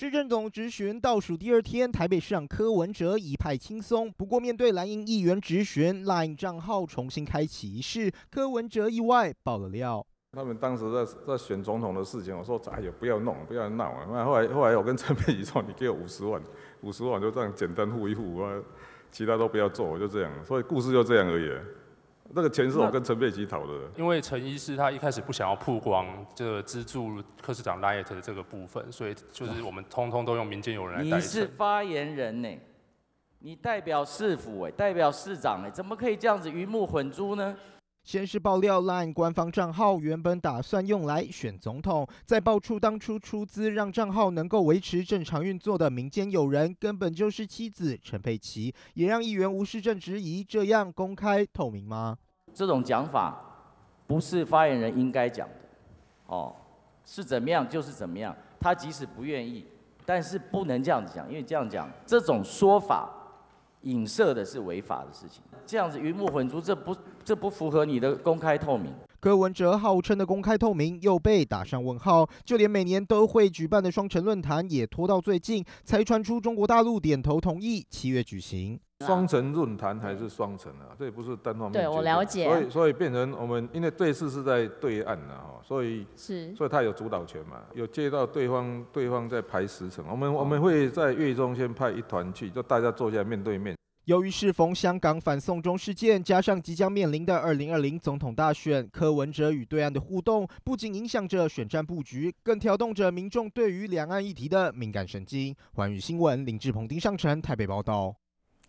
市政总直询倒数第二天，台北市长柯文哲一派轻松。不过，面对蓝营议员直询，LINE 账号重新开启仪式，柯文哲意外爆了料。他们当时在在选总统的事情，我说：“哎也不要弄，不要闹。”那后来后来，我跟陈佩仪说：“你给我五十万，五十万就这样简单护一护啊，其他都不要做，就这样。”所以故事就这样而已。那个钱是我跟陈佩琪讨的。因为陈医师他一开始不想要曝光这资助科市长 Light 的这个部分，所以就是我们通通都用民间有人来。你是发言人呢，你代表市府哎，代表市长哎，怎么可以这样子鱼目混珠呢？先是爆料 Line 官方账号原本打算用来选总统，再爆出当初出资让账号能够维持正常运作的民间友人，根本就是妻子陈佩琪，也让议员无世正质疑，这样公开透明吗？这种讲法不是发言人应该讲的哦，是怎么样就是怎么样，他即使不愿意，但是不能这样讲，因为这样讲这种说法。影射的是违法的事情，这样子鱼目混珠，这不这不符合你的公开透明。柯文哲号称的公开透明又被打上问号，就连每年都会举办的双城论坛也拖到最近才传出中国大陆点头同意，七月举行。双城论坛还是双城啊，这也不是单方面。对，我了解。所以所以变成我们因为对视是在对岸的哈，所以是所以他有主导权嘛，有接到对方对方在排十层，我们我们会在月中先派一团去，就大家坐下面对面。由于适逢香港反送中事件，加上即将面临的二零二零总统大选，柯文哲与对岸的互动不仅影响着选战布局，更挑动着民众对于两岸议题的敏感神经。环宇新闻林志鹏丁尚成台北报道。